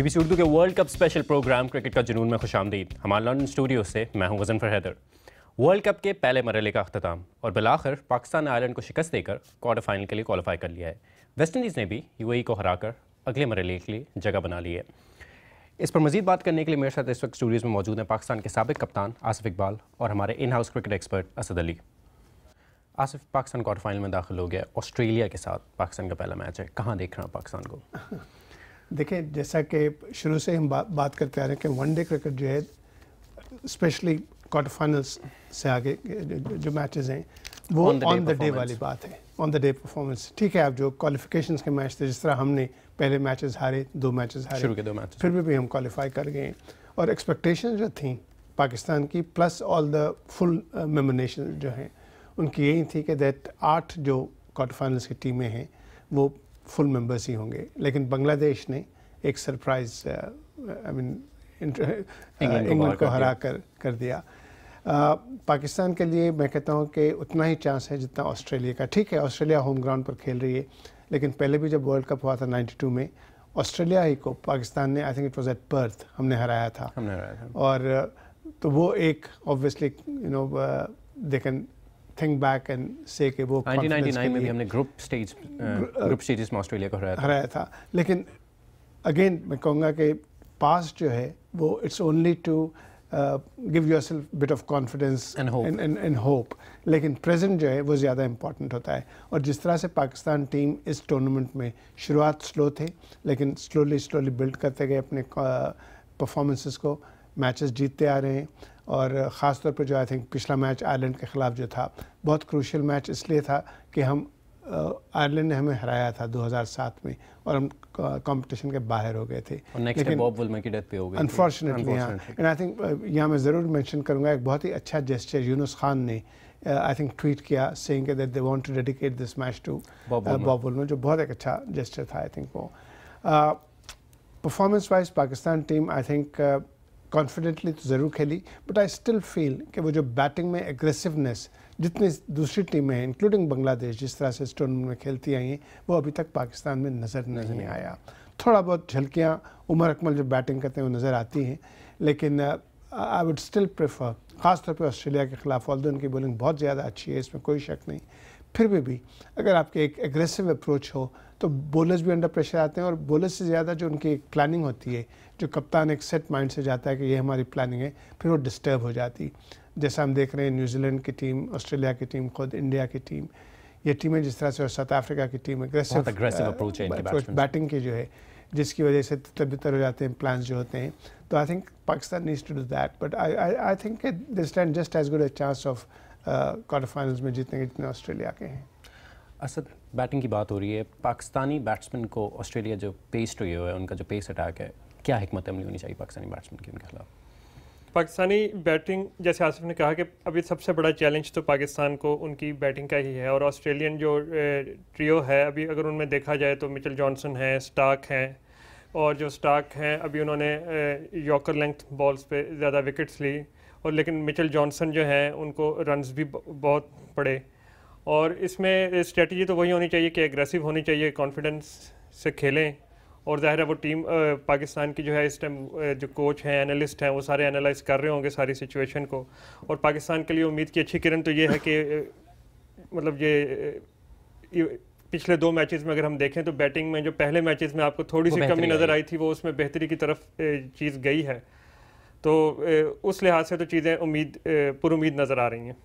BBC Urdu के world cup special programme cricket का जुनून में खुश आमदीद हमारे लंडन स्टूडियो से मैं हूं फर हैदर वर्ल्ड कप के पहले मरले का अख्ताम और बिलाखिर पाकिस्तान ने आयरलैंड को शिकस्त देकर क्वार्टर फाइनल के लिए क्वालिफाई कर लिया है वेस्ट इंडीज़ ने भी यूएई e को हराकर अगले मरले के लिए जगह बना ली है इस पर मजीद बात करने के लिए मेरे साथ इस वक्त स्टूडियोज़ में मौजूद हैं पाकिस्तान के सबक कप्तान आसफ इकबाल और हमारे in house cricket expert Asad Ali Asif Pakistan quarter final में दाखिल हो गया ऑस्ट्रेलिया के साथ पाकिस्तान का पहला मैच है कहाँ देख रहे हैं पाकिस्तान को देखें जैसा कि शुरू से हम बा, बात करते आ रहे हैं कि वनडे क्रिकेट जो है स्पेशली क्वार्टर फाइनल्स से आगे जो मैचेस हैं वो ऑन द डे वाली बात है ऑन द डे परफॉर्मेंस ठीक है आप जो क्वालिफिकेशन के मैच थे जिस तरह हमने पहले मैचेस हारे दो मैचेस हारे शुरू के दो मैचेस फिर भी, भी हम क्वालिफाई कर गए और एक्सपेक्टेशन जो थी पाकिस्तान की प्लस ऑल द फुल मेमोनेशन जो हैं उनकी यही थी कि दैट आठ जो क्वार्टर फाइनल्स की टीमें हैं वो फुल मेंबर्स ही होंगे लेकिन बांग्लादेश ने एक सरप्राइज आई मीन इंग्लैंड को हरा कर कर दिया आ, uh, पाकिस्तान के लिए मैं कहता हूँ कि उतना ही चांस है जितना ऑस्ट्रेलिया का ठीक है ऑस्ट्रेलिया होम ग्राउंड पर खेल रही है लेकिन पहले भी जब वर्ल्ड कप हुआ था 92 में ऑस्ट्रेलिया ही को पाकिस्तान ने I think it was at Perth हमने हराया था हमने हराया था और uh, तो वो एक obviously you know they can think back and से के वो 1999 में भी हमने ग्रुप स्टेज ग्रुप स्टेजेस में ऑस्ट्रेलिया को हराया था हराया था लेकिन अगेन मैं कहूँगा कि पास जो है वो it's only to give yourself bit of confidence and hope लेकिन प्रेजेंट जो है वो ज़्यादा इम्पॉर्टेंट होता है और जिस तरह से पाकिस्तान टीम इस टूर्नामेंट में शुरुआत स्लो थे लेकिन स्लोली स्लोली बिल्ड करते गए अपने परफॉर्मेंसेस uh, को मैचेस जीतते आ रहे हैं और ख़ास तौर पर जो आई थिंक पिछला मैच आयरलैंड के ख़िलाफ़ जो था बहुत क्रूशल मैच इसलिए था कि हम आयरलैंड ने हमें हराया था 2007 में और हम कंपटीशन के बाहर हो गए थे अनफॉर्चुनेटली हाँ एंड आई थिंक यहाँ मैं ज़रूर मेंशन करूँगा एक बहुत ही अच्छा जेस्चर यूनुस खान ने आई थिंक ट्वीट किया saying that they want to dedicate this match to Bob Woolmer जो बहुत एक अच्छा जेस्चर था आई थिंक वो performance wise Pakistan team I think confidently तो ज़रूर खेली बट आई स्टिल फील कि वो जो बैटिंग में एग्रेसिवनेस जितनी दूसरी टीमें हैं इंक्लूडिंग बांग्लादेश जिस तरह से इस टूर्नामेंट में खेलती आई हैं वो अभी तक पाकिस्तान में नज़र नहीं, नहीं आया थोड़ा बहुत झलकियाँ उमर अकमल जो बैटिंग करते हैं वो नज़र आती हैं लेकिन आई वुड स्टिल प्रेफर ख़ासतौर पर ऑस्ट्रेलिया के खिलाफ ऑल उनकी बॉलिंग बहुत ज़्यादा अच्छी है इसमें कोई शक नहीं फिर भी भी अगर आपके एक एग्रेसिव अप्रोच हो तो बोलर्स भी अंडर प्रेशर आते हैं और बोलर्स से ज़्यादा जो उनकी एक प्लानिंग होती है जो कप्तान एक सेट माइंड से जाता है कि ये हमारी प्लानिंग है फिर वो डिस्टर्ब हो जाती जैसा हम देख रहे हैं न्यूजीलैंड की टीम ऑस्ट्रेलिया की टीम खुद इंडिया की टीम ये टीमें जिस तरह से और साउथ अफ्रीका की टीम एग्रेसिव अप्रोच बैटिंग की जो है जिसकी वजह से तितर हो जाते हैं प्लान जो होते हैं तो I think Pakistan needs to do that but I I think this stand just as good a chance of quarter uh, finals में जीतने के जितने ऑस्ट्रेलिया के हैं असद बैटिंग की बात हो रही है पाकिस्तानी बैट्समैन को ऑस्ट्रेलिया जो पेस हुए है उनका जो पेस अटैक है क्या हमत अमली होनी चाहिए पाकिस्तानी बैट्समैन की उनके खिलाफ पाकिस्तानी बैटिंग जैसे आसिफ ने कहा कि अभी सबसे बड़ा चैलेंज तो पाकिस्तान को उनकी बैटिंग का ही है और ऑस्ट्रेलियन जो ट्रियो है अभी अगर उनमें देखा जाए तो मिचल जॉनसन है स्टार्क हैं और जो स्टार्क हैं अभी उन्होंने यॉकर लेंथ बॉल्स पे ज़्यादा विकेट्स ली और लेकिन मिचल जॉनसन जो हैं उनको रनस भी बहुत पड़े और इसमें स्ट्रेटजी तो वही होनी चाहिए कि एग्रेसिव होनी चाहिए कॉन्फिडेंस से खेलें और ज़ाहिर है वो टीम पाकिस्तान की जो है इस टाइम जो कोच हैं एनालिस्ट हैं वो सारे एनालाइज कर रहे होंगे सारी सिचुएशन को और पाकिस्तान के लिए उम्मीद की अच्छी किरण तो ये है कि मतलब ये पिछले दो मैचेस में अगर हम देखें तो बैटिंग में जो पहले मैचेस में आपको थोड़ी सी कमी नज़र आई थी वो उसमें बेहतरी की तरफ चीज़ गई है तो उस लिहाज से तो चीज़ें उम्मीद पुरुद नज़र आ रही हैं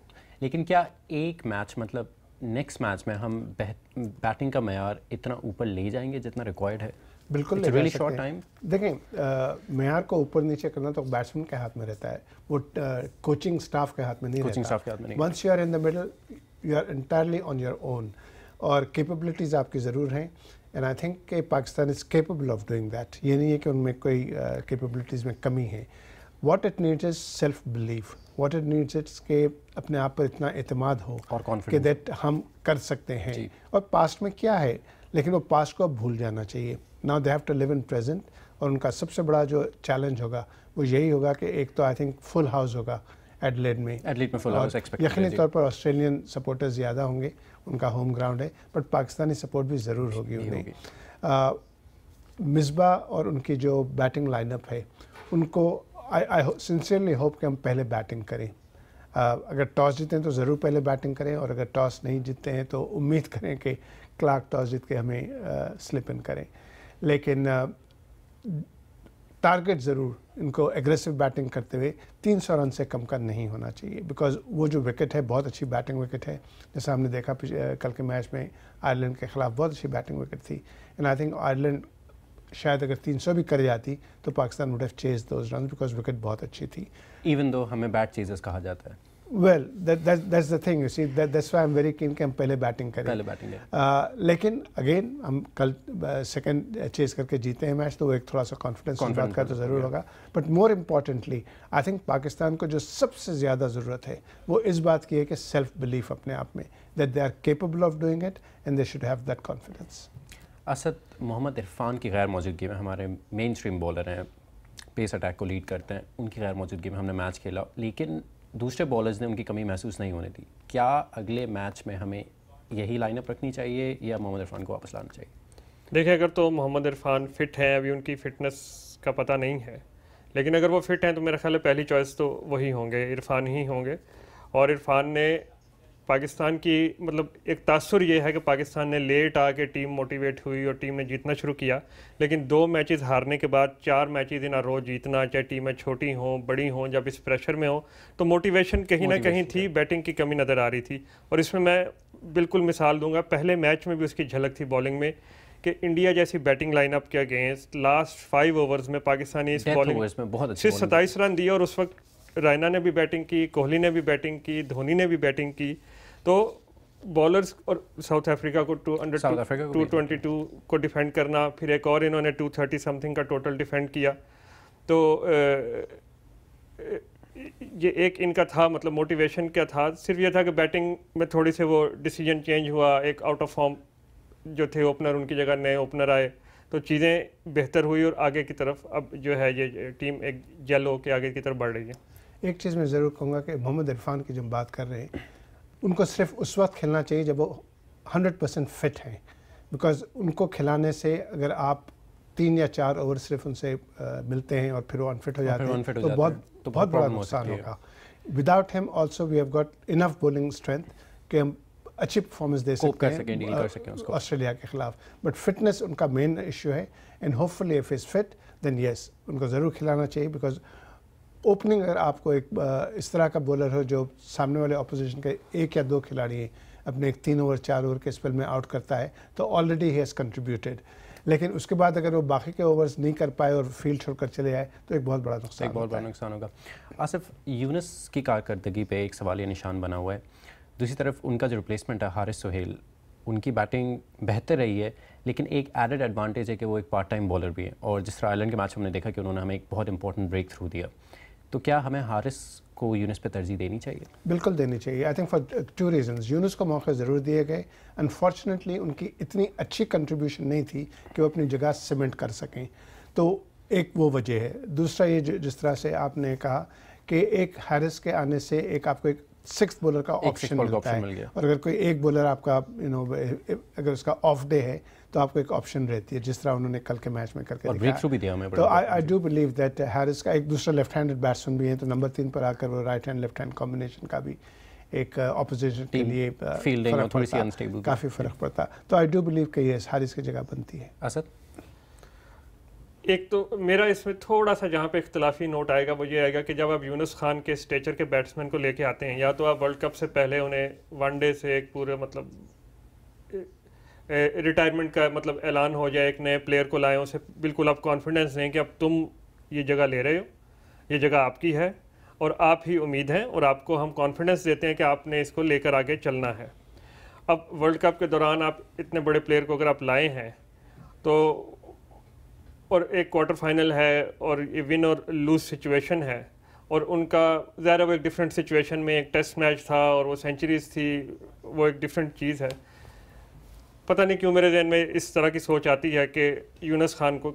लेकिन क्या एक मैच मतलब नेक्स्ट मैच में हम बैटिंग का मैार इतना ऊपर ले जाएंगे जितना रिक्वायर्ड है बिल्कुल ले really short time. देखें मैार को ऊपर नीचे करना तो बैट्समैन के हाथ में रहता है वो कोचिंग स्टाफ के हाथ में नहीं कोचिंग स्टाफ के हाथ में नहीं once you are in the middle you are entirely on your own और कैपेबिलिटीज़ आपकी ज़रूर हैं एंड आई थिंक के Pakistan is capable of doing that ये नहीं है कि उनमें कोई कैपेबिलिटीज़ uh, में कमी है what it needs is self belief what it needs it's के अपने आप पर इतना अतमाद हो और कि दैट हम कर सकते हैं और पास्ट में क्या है लेकिन वो पास्ट को अब भूल जाना चाहिए now they have to live in present और उनका सबसे बड़ा जो चैलेंज होगा वो यही होगा कि एक तो आई थिंक फुल हाउस होगा एडलेड में एडलेड में फुल हाउस यकीनी तौर पर ऑस्ट्रेलियन सपोर्टर्स ज़्यादा होंगे उनका होम ग्राउंड है बट पाकिस्तानी सपोर्ट भी ज़रूर होगी उन्हें मिसबा और उनकी जो बैटिंग लाइनअप है उनको आई सिंसियरली होप कि हम पहले बैटिंग करें Uh, अगर टॉस जीतें तो ज़रूर पहले बैटिंग करें और अगर टॉस नहीं जीतते हैं तो उम्मीद करें कि क्लार्क टॉस जीत के हमें uh, स्लिप इन करें लेकिन टारगेट uh, ज़रूर इनको एग्रेसिव बैटिंग करते हुए तीन सौ रन से कम का नहीं होना चाहिए बिकॉज वो जो विकेट है बहुत अच्छी बैटिंग विकेट है जैसा हमने देखा कल के मैच में आयरलैंड के खिलाफ बहुत अच्छी बैटिंग विकेट थी एंड आई थिंक आयरलैंड शायद अगर 300 भी कर जाती तो Pakistan would have chase those run because wicket बहुत अच्छी थी इवन दो हमें बैट चेजेस कहा जाता है well that's the thing you see that's why I am very keen कि हम पहले बैटिंग करें पहले बैटिंग uh, लेकिन अगेन हम कल सेकंड uh, चेज करके जीते हैं मैच तो वो एक थोड़ा सा कॉन्फिडेंस की बात का तो ज़रूर होगा but more importantly I think Pakistan को जो सबसे ज़्यादा ज़रूरत है वो इस बात की है कि सेल्फ बिलीफ अपने आप में that they are capable of doing it and they should have that confidence Asad Mohammad Irfan की गैर मौजूदगी में हमारे मेन स्ट्रीम बॉलर हैं पेस अटैक को लीड करते हैं उनकी गैर मौजूदगी में हमने मैच खेला लेकिन दूसरे बॉलर्स ने उनकी कमी महसूस नहीं होने दी क्या अगले मैच में हमें यही लाइनअप रखनी चाहिए या मोहम्मद इरफान को वापस लाना चाहिए देखिए अगर तो मोहम्मद इरफान फिट हैं अभी उनकी फ़िटनेस का पता नहीं है लेकिन अगर वो फिट हैं तो मेरा ख्याल है पहली चॉइस तो वही होंगे इरफान ही होंगे और इरफान ने पाकिस्तान की मतलब एक तासर ये है कि पाकिस्तान ने लेट आके टीम मोटिवेट हुई और टीम ने जीतना शुरू किया लेकिन दो मैचेस हारने के बाद चार मैचेस इन रोज जीतना चाहे टीमें छोटी हों बड़ी हों जब इस प्रेशर में हो तो मोटिवेशन कहीं ना कहीं थी बैटिंग की कमी नज़र आ रही थी और इसमें मैं बिल्कुल मिसाल दूंगा पहले मैच में भी उसकी झलक थी बॉलिंग में कि इंडिया जैसी बैटिंग लाइनअप के अगेंस्ट लास्ट फाइव ओवर्स में पाकिस्तानी इस बॉलिंग से सत्ताईस रन दिए और उस वक्त रैना ने भी बैटिंग की कोहली ने भी बैटिंग की धोनी ने भी बैटिंग की तो बॉलर्स और साउथ अफ्रीका को two under two twenty two को डिफेंड करना फिर एक और इन्होंने टू थर्टी समथिंग का टोटल डिफेंड किया तो ये एक इनका था मतलब मोटिवेशन क्या था सिर्फ ये था कि बैटिंग में थोड़ी से वो डिसीजन चेंज हुआ एक आउट ऑफ फॉर्म जो थे ओपनर उनकी जगह नए ओपनर आए तो चीज़ें बेहतर हुई और आगे की तरफ अब जो है ये टीम एक जल के आगे की तरफ बढ़ रही है एक चीज़ मैं ज़रूर कहूँगा कि मोहम्मद इरफान की जब बात कर रहे हैं उनको सिर्फ उस वक्त खेलना चाहिए जब वो हंड्रेड परसेंट फिट हैं बिकॉज उनको खिलाने से अगर आप तीन या चार ओवर सिर्फ उनसे मिलते हैं और फिर वो अनफिट हो जाते हैं तो, तो बहुत तो बहुत बड़ा नुकसान होगा without him also we have got enough bowling strength कि हम अच्छी परफॉर्मेंस दे सकते हैं ऑस्ट्रेलिया के खिलाफ बट फिटनेस उनका मेन इशू है and hopefully if is fit then yes उनको ज़रूर खिलाना चाहिए बिकॉज ओपनिंग अगर आपको एक इस तरह का बॉलर हो जो सामने वाले अपोजिशन के एक या दो खिलाड़ी अपने एक तीन ओवर चार ओवर के स्पेल में आउट करता है तो ऑलरेडी ही हैज़ कंट्रीब्यूटेड लेकिन उसके बाद अगर वो बाकी के ओवर्स नहीं कर पाए और फील्ड छोड़कर चले आए तो एक बहुत बड़ा नुकसान एक बहुत बड़ा नुकसान होगा आसिफ यूनस की कारकर्दगी पे एक सवाल या निशान बना हुआ है दूसरी तरफ उनका जो रिप्लेसमेंट है हारिस सुहेल उनकी बैटिंग बेहतर रही है लेकिन एक एडेड एडवांटेज है कि वो एक पार्ट टाइम बॉलर भी है और जिस तरह आयरलैंड के मैच हमने देखा कि उन्होंने हमें एक बहुत इंपॉर्टेंट ब्रेक थ्रू दिया तो क्या हमें हारिस को यूनिस पे तरजीह देनी चाहिए बिल्कुल देनी चाहिए I think for two reason Younis को मौके ज़रूर दिए गए अनफॉर्चुनेटली उनकी इतनी अच्छी कंट्रीब्यूशन नहीं थी कि वो अपनी जगह सीमेंट कर सकें तो एक वो वजह है दूसरा ये जिस तरह से आपने कहा कि एक हैरिस के आने से एक आपको एक सिक्स बॉलर का ऑप्शन मिलता है मिल गया। और अगर कोई एक बॉलर आपका यू नो अगर उसका ऑफ डे है तो आपको एक ऑप्शन रहती है जिस तरह उन्होंने कल के मैच में करके तो I I do believe that Haris का एक दूसरा लेफ्ट हैंडेड बैट्समैन भी है तो नंबर तीन पर आकर वो right hand left hand combination का भी एक ऑपोजिशन uh, के लिए uh, फील्डिंग थोड़ी सी अनस्टेबल काफ़ी फर्क पड़ता तो आई डू बिलीव कि यस हारिस की जगह बनती है असर एक तो मेरा इसमें थोड़ा सा जहाँ पे इख्तलाफी नोट आएगा वो ये आएगा कि जब आप यूनुस खान के स्टेचर के बैट्समैन को लेके आते हैं या तो आप वर्ल्ड कप से पहले उन्हें वनडे से एक पूरे मतलब रिटायरमेंट का मतलब ऐलान हो जाए एक नए प्लेयर को लाए उसे बिल्कुल आप कॉन्फिडेंस दें कि अब तुम ये जगह ले रहे हो ये जगह आपकी है और आप ही उम्मीद हैं और आपको हम कॉन्फिडेंस देते हैं कि आपने इसको लेकर आगे चलना है अब वर्ल्ड कप के दौरान आप इतने बड़े प्लेयर को अगर आप लाए हैं तो और एक क्वार्टर फाइनल है और ये विन और लूज सिचुएशन है और उनका ज़ाहिर वो एक डिफरेंट सिचुएशन में एक टेस्ट मैच था और वो सेंचुरीज थी वो एक डिफरेंट चीज़ है पता नहीं क्यों मेरे जहन में इस तरह की सोच आती है कि यूनस खान को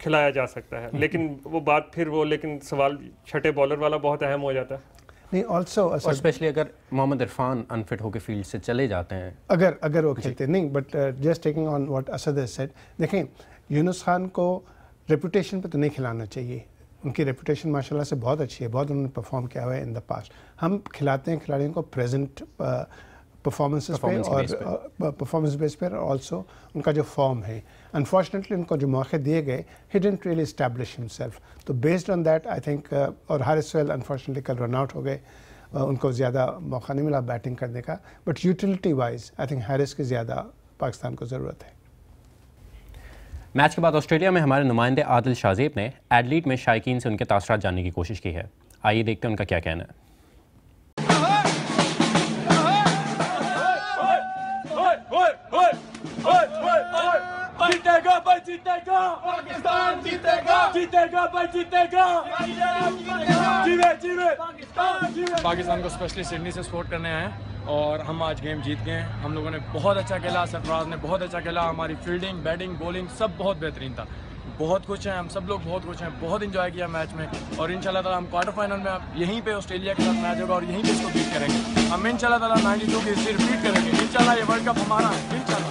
खिलाया जा सकता है हम्म। लेकिन वो बात फिर वो लेकिन सवाल छठे बॉलर वाला बहुत अहम हो जाता है नहीं ऑल्सो स्पेशली अगर मोहम्मद इरफान अनफिट होकर फील्ड से चले जाते हैं अगर अगर वो खेलते नहीं but just taking on what Asad देखें यूनुस खान को रेपूटेशन पर तो नहीं खिलाना चाहिए उनकी रेपूटेशन माशाल्लाह से बहुत अच्छी है बहुत उन्होंने परफॉर्म किया हुआ है इन द पास्ट हम खिलाते हैं खिलाड़ियों को present uh, performances uh, uh, पे और परफॉर्मेंस बेस पर और ऑल्सो उनका जो फॉर्म है अनफॉर्चुनेटली उनको जो मौके दिए गए he didn't really establish himself तो based on that I think और हारिस वेल अनफॉर्चुनेटली कल रन आउट हो गए उनको ज़्यादा मौका नहीं मिला बैटिंग करने का but utility wise I think Haris की ज़्यादा पाकिस्तान को ज़रूरत है मैच के बाद ऑस्ट्रेलिया में हमारे नुमाइंदे आदिल शाहजेब ने एडलीट में शायकीन से उनके तासरात जानने की कोशिश की है आइए देखते हैं उनका क्या कहना है पाकिस्तान पाकिस्तान को स्पेशली सिडनी से सपोर्ट करने आए हैं और हम आज गेम जीत गए हम लोगों ने बहुत अच्छा खेला सरफराज ने बहुत अच्छा खेला हमारी फील्डिंग बैटिंग बॉलिंग सब बहुत बेहतरीन था बहुत खुश हैं हम सब लोग बहुत खुश हैं बहुत इंजॉय किया मैच में और इन शाला हम क्वार्टर फाइनल में आप यहीं पे ऑस्ट्रेलिया के साथ मैच होगा और यहीं पे इसको बीट करेंगे हम इन तला नाइनटी टू की हिस्ट्री रिपीट करेंगे इन ये वर्ल्ड कप हमारा है इन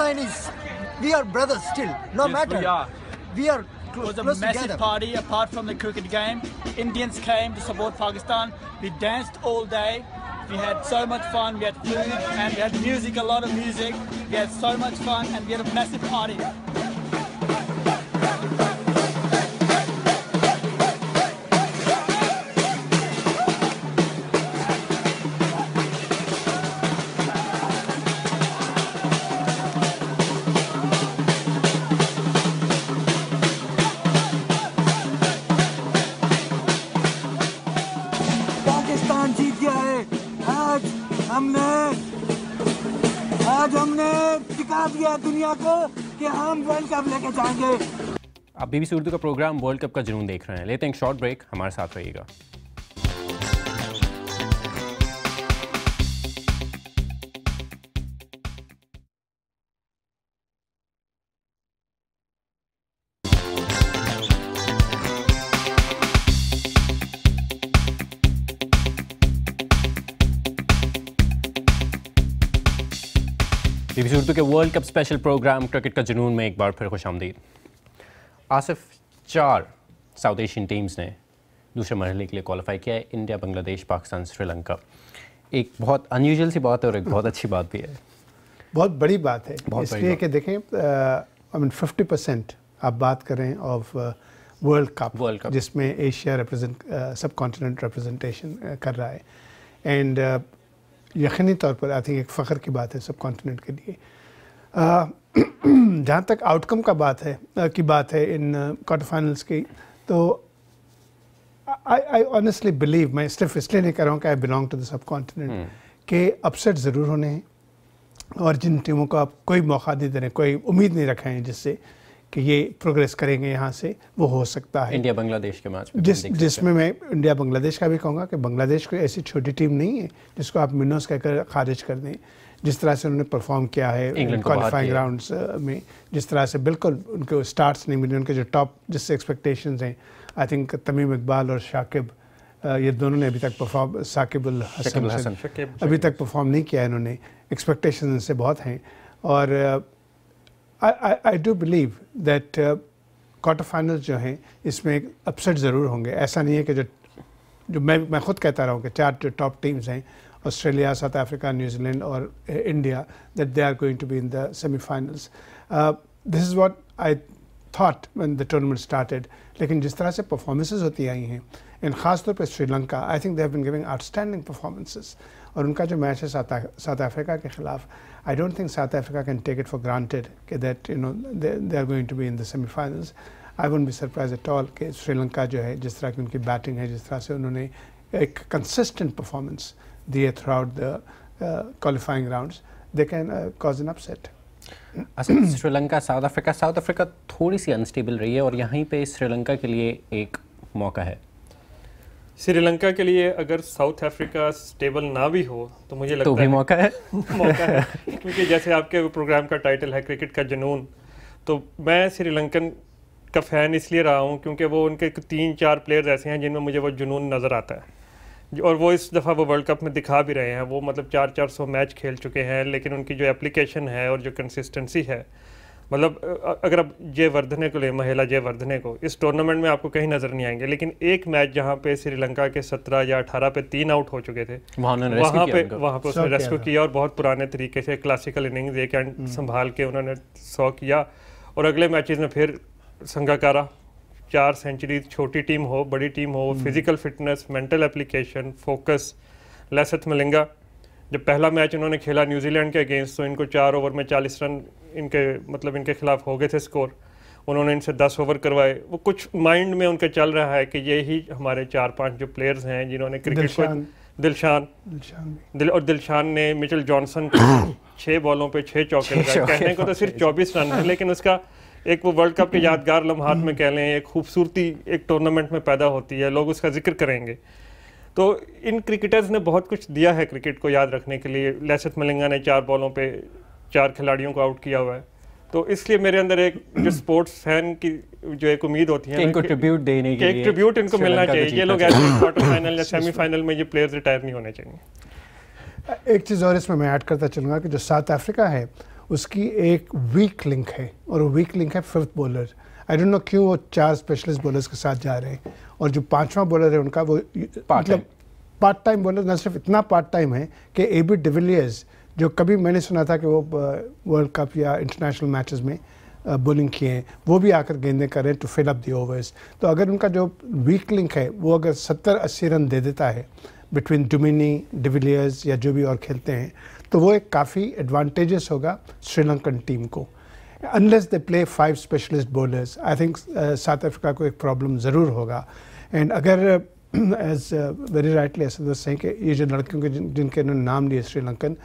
I we are brothers still, no yes, matter. We are. We are it was a massive together. party apart from the cricket game. Indians came to support Pakistan. We danced all day. We had so much fun. We had food and we had music, a lot of music. We had so much fun and we had a massive party. हमने आज हमने दिखा दिया दुनिया को कि हम world cup लेके जाएंगे आप बीबीसी उर्दू का प्रोग्राम वर्ल्ड कप का जुनून देख रहे हैं लेते हैं शॉर्ट ब्रेक हमारे साथ रहिएगा उर्दू के world cup special programme cricket का जुनून में एक बार फिर खुश आमदीद आसिफ चार साउथ एशियन टीम्स ने दूसरे मरहले के लिए क्वालिफाई किया है इंडिया बांग्लादेश पाकिस्तान श्रीलंका एक बहुत अनयूजल सी बात है और एक बहुत अच्छी बात भी है बहुत बड़ी बात है इसलिए कि देखें आई मीन फिफ्टी परसेंट आप बात करें of world cup world cup जिसमें Asia represent subcontinent representation कर रहा है एंड यकीनी तौर पर आई थिंक एक फ़ख्र की बात है सब कॉन्टिनेंट के लिए जहाँ तक आउटकम का बात है की बात है इन क्वार्टर फाइनल्स की तो आई आई ऑनेस्टली बिलीव मैं सिर्फ इसलिए नहीं कर रहा हूँ कि I belong to the subcontinent के अपसेट ज़रूर होने हैं और जिन टीमों को आप कोई मौका नहीं दे रहे कोई उम्मीद नहीं रखे हैं जिससे कि ये प्रोग्रेस करेंगे यहाँ से वो हो सकता है इंडिया बांग्लादेश के मैच जिस जिसमें मैं इंडिया बांग्लादेश का भी कहूँगा कि बांग्लादेश कोई ऐसी छोटी टीम नहीं है जिसको आप मिनोस कहकर खारिज कर दें जिस तरह से उन्होंने परफॉर्म किया है क्वालिफाइंग राउंड uh, में जिस तरह से बिल्कुल उनके स्टार्ट नहीं मिले उनके जो टॉप जिससे एक्सपेक्टेशन हैं आई थिंक तमीम इकबाल और शाकिब uh, ये दोनों ने अभी तक परफॉर्म साकिबल हसन अभी तक परफॉर्म नहीं किया है इन्होंने एक्सपेक्टेशन इनसे बहुत हैं और I do believe that quarter final जो हैं इसमें एक अपसेट ज़रूर होंगे ऐसा नहीं है कि जो जो मैं मैं खुद कहता रहा हूँ कि चार जो टॉप टीम्स हैं Australia, South Africa, New Zealand, or eh, India, that they are going to be in the semifinals. Uh, this is what I thought when the tournament started. Lekin in tarah se performances hoti aayi hain, and khas toh Sri Lanka, I think they have been giving outstanding performances. Aur unka jo match hai South, Africa I don't think South Africa can take it for granted that they, are going to be in the semifinals. I wouldn't be surprised at all ke Sri Lanka jo hai, jis tarah ki unki batting hai, jis tarah se unhone ek consistent performance DA throughout the uh, qualifying rounds, they can uh, cause an upset. Sri Lanka South Africa South Africa थोड़ी सी unstable रही है और यहीं पे श्रीलंका के लिए एक मौका है श्रीलंका के लिए अगर साउथ अफ्रीका स्टेबल ना भी हो तो मुझे लगता तो भी है मौका है मौका है क्योंकि जैसे आपके प्रोग्राम का टाइटल है क्रिकेट का जुनून तो मैं श्रीलंकन का फ़ैन इसलिए रहा हूँ क्योंकि वो उनके तीन चार प्लेयर्स ऐसे हैं जिनमें मुझे वो जुनून नज़र आता है और वो इस दफ़ा वो वर्ल्ड कप में दिखा भी रहे हैं वो मतलब चार चार सौ मैच खेल चुके हैं लेकिन उनकी जो एप्लीकेशन है और जो कंसिस्टेंसी है मतलब अगर आप जय वर्धने को ले महिला जय वर्धने को इस टूर्नामेंट में आपको कहीं नज़र नहीं आएंगे लेकिन एक मैच जहाँ पे श्रीलंका के सत्रह या अठारह पे तीन आउट हो चुके थे वहाँ पे वहाँ पे उसने रेस्क्यू किया और बहुत पुराने तरीके से क्लासिकल इनिंग्स एक एंड हम्म। संभाल के उन्होंने सौ किया और अगले मैच में फिर संगाकारा चार सेंचुरी छोटी टीम हो बड़ी टीम हो physical fitness mental application focus Lasith Malinga जब पहला मैच उन्होंने खेला न्यूजीलैंड के अगेंस्ट तो इनको चार ओवर में चालीस रन इनके मतलब इनके खिलाफ हो गए थे स्कोर उन्होंने इनसे दस ओवर करवाए वो कुछ माइंड में उनके चल रहा है कि ये ही हमारे चार पांच जो प्लेयर्स हैं जिन्होंने क्रिकेट को दिलशान दिलशान दिल और दिलशान ने मिचल जॉनसन छः बॉलों पे छः चौके लगाए कहने को तो सिर्फ चौबीस रन है लेकिन उसका एक वो वर्ल्ड कप के यादगार लम्हात में कह लें एक खूबसूरती एक टूर्नामेंट में पैदा होती है लोग उसका जिक्र करेंगे तो इन क्रिकेटर्स ने बहुत कुछ दिया है क्रिकेट को याद रखने के लिए लैसत मलिंगा ने चार बॉलों पे चार खिलाड़ियों को आउट किया हुआ है तो इसलिए मेरे अंदर एक जो स्पोर्ट्स फैन की जो एक उम्मीद होती है इनको ट्रिब्यूट देने के लिए एक ट्रिब्यूट इनको मिलना चाहिए ये लोग ऐसे क्वार्टर फाइनल या सेमीफाइनल में ये प्लेयर्स रिटायर नहीं होने चाहिए एक चीज़ और इसमें मैं ऐड करता चलूँगा कि जो साउथ अफ्रीका है उसकी एक वीक लिंक है और वो वीक लिंक है fifth bowler I don't know क्यों वो चार स्पेशलिस्ट बॉलर्स के साथ जा रहे हैं और जो पांचवा बॉलर है उनका वो मतलब पार्ट टाइम बॉलर न सिर्फ इतना पार्ट टाइम है कि ए बी डिविलियर्स जो कभी मैंने सुना था कि वो वर्ल्ड कप या इंटरनेशनल मैचेस में बॉलिंग किए हैं वो भी आकर गेंदें करें to fill up the overs तो अगर उनका जो वीक लिंक है वो अगर सत्तर अस्सी रन दे देता है बिटवीन डुमिनी डिविलियर्स या जो भी और खेलते हैं तो वो एक काफ़ी एडवांटेजेस होगा श्रीलंकन टीम को unless they play five specialist bowlers I think South Africa को एक प्रॉब्लम ज़रूर होगा एंड अगर एज वेरी राइटली ऐसा सिंह कि ये जो लड़कियों के जिन, जिनके इन्होंने नाम लिए Sri Lankan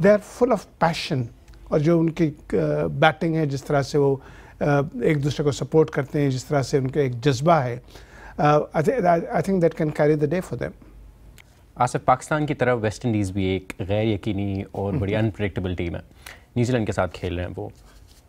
they are full of passion और जो उनकी बैटिंग uh, है जिस तरह से वो uh, एक दूसरे को सपोर्ट करते हैं जिस तरह से उनका एक जज्बा है I think that can carry the day for them Asif Pakistan की तरफ वेस्ट इंडीज़ भी एक गैर यकीनी और बड़ी अनप्रडिक्टेबल टीम हम्म। है न्यूजीलैंड के साथ खेल रहे हैं वो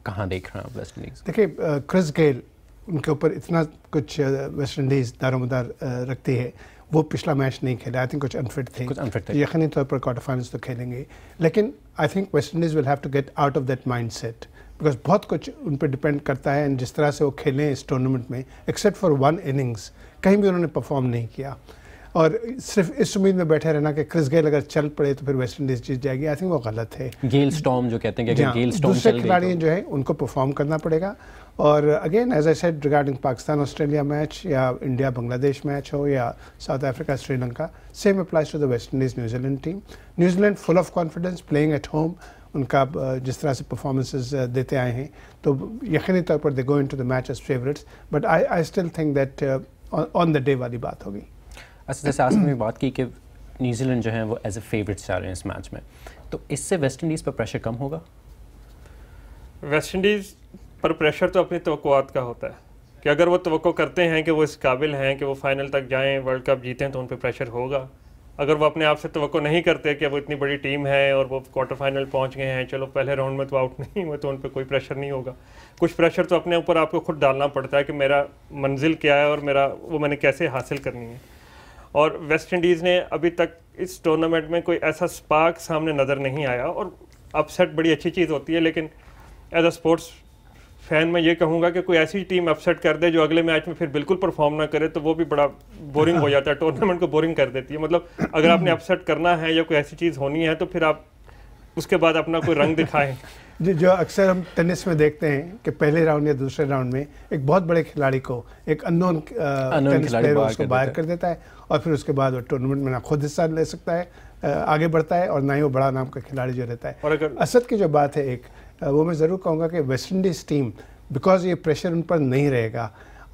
कहाँ देख रहे हैं वेस्ट इंडीज़ देखिए क्रिस गेल उनके ऊपर इतना कुछ वेस्ट इंडीज़ दारोमदार रखती है वो पिछला मैच नहीं खेला आई थिंक कुछ अनफिट थे कुछ अनफिट थे यकीनी तौर पर क्वार्टर फाइनल्स तो खेलेंगे लेकिन I think West Indies will have to get out of that mindset because बहुत कुछ उन पर डिपेंड करता है एंड जिस तरह से वो खेलें इस टूर्नामेंट में एक्सेप्ट फॉर वन इनिंग्स कहीं भी उन्होंने परफॉर्म नहीं किया और सिर्फ इस उम्मीद में बैठे रहना कि क्रिस गेल अगर चल पड़े तो फिर वेस्ट इंडीज जीत जाएगी आई थिंक वो गलत है गेल स्टॉम जो कहते हैं कि गेल स्टॉम हाँ, दूसरे खिलाड़ी तो। जो है उनको परफॉर्म करना पड़ेगा और again as I said regarding Pakistan Australia match या इंडिया बांग्लादेश मैच हो या South Africa Sri Lanka same applies to the West Indies New Zealand team New Zealand full of confidence playing at home उनका uh, जिस तरह से परफॉर्मेंसेज uh, देते आए हैं तो यकीनी तौर पर they go into the match as favourites but I I still think that on the day वाली बात होगी अच्छा जैसे आज हमने बात की कि न्यूजीलैंड जो है वो एज ए फेवरेट जा रहे हैं इस मैच में तो इससे वेस्ट इंडीज़ पर प्रेशर कम होगा वेस्ट इंडीज़ पर प्रेशर तो अपनी तो का होता है कि अगर वो तो करते हैं कि वो इस काबिल हैं कि वो फाइनल तक जाएं वर्ल्ड कप जीतें तो उन पर प्रेशर होगा अगर वो अपने आप से तो नहीं करते कि वो इतनी बड़ी टीम है और वो क्वार्टर फाइनल पहुंच गए हैं चलो पहले राउंड में तो आउट नहीं हुए तो उन पर कोई प्रेशर नहीं होगा कुछ प्रेशर तो अपने ऊपर आपको खुद डालना पड़ता है कि मेरा मंजिल क्या है और मेरा वो मैंने कैसे हासिल करनी है और वेस्ट इंडीज़ ने अभी तक इस टूर्नामेंट में कोई ऐसा स्पार्क सामने नज़र नहीं आया और अपसेट बड़ी अच्छी चीज़ होती है लेकिन एज अ स्पोर्ट्स फैन मैं ये कहूँगा कि कोई ऐसी टीम अपसेट कर दे जो अगले मैच में फिर बिल्कुल परफॉर्म ना करे तो वो भी बड़ा बोरिंग हो जाता है टूर्नामेंट को बोरिंग कर देती है मतलब अगर आपने अपसेट करना है या कोई ऐसी चीज़ होनी है तो फिर आप उसके बाद अपना कोई रंग दिखाएं जो अक्सर हम टेनिस में देखते हैं कि पहले राउंड या दूसरे राउंड में एक बहुत बड़े खिलाड़ी को एक अनोन टेनिस प्लेयर उसको बाहर कर देता है और फिर उसके बाद वो टूर्नामेंट में ना खुद हिस्सा ले सकता है आगे बढ़ता है और ना ही वो बड़ा नाम का खिलाड़ी जो रहता है और अगर असद की जो बात है एक वो मैं ज़रूर कहूँगा कि वेस्ट इंडीज़ टीम बिकॉज ये प्रेशर उन पर नहीं रहेगा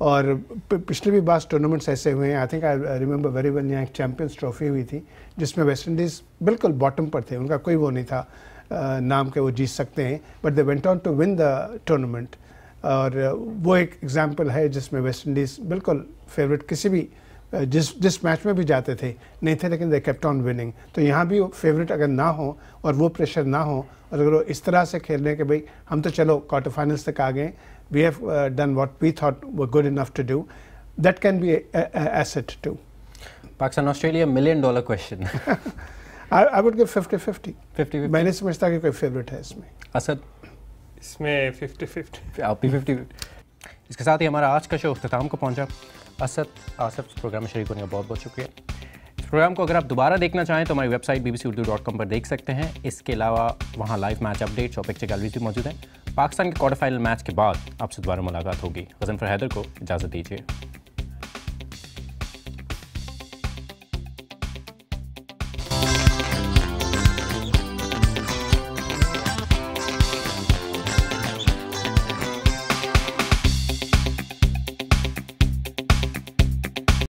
और पिछले भी बार टूर्नामेंट्स ऐसे हुए हैं I think I remember very well यहाँ एक चैम्पियंस ट्रॉफी हुई थी जिसमें वेस्ट इंडीज़ बिल्कुल बॉटम पर थे उनका कोई वो नहीं था नाम के वो जीत सकते हैं but they went on to win the tournament और वो एक एग्जाम्पल है जिसमें वेस्ट इंडीज़ बिल्कुल फेवरेट किसी भी जिस जिस मैच में भी जाते थे नहीं थे लेकिन दे केप्ट ऑन विनिंग तो यहाँ भी फेवरेट अगर ना हो और वो प्रेशर ना हो और अगर वो इस तरह से खेल रहे हैं कि भाई हम तो चलो क्वार्टर फाइनल्स तक आ गए we have done what we thought वो good enough to do that can be asset to Pakistan Australia million dollar question I would give 50 50 50 मैंने समझता कि कोई फेवरेट है इसमें असद इसमें 50 50 आप भी 50 इसके साथ ही हमारा आज का शो अख्ताम को पहुंचा असद आसफ प्रोग्राम में शरीक होने का बहुत बहुत शुक्रिया इस प्रोग्राम को अगर आप दोबारा देखना चाहें तो हमारी website B Urdu dot com पर देख सकते हैं इसके अलावा वहाँ लाइव मैच अपडेट्स और पिक्चर गैलरीज भी मौजूद हैं पाकिस्तान के क्वार्टर फाइनल मैच के बाद आपसे दोबारा मुलाकात होगी गजन हैदर को इजाज़त दीजिए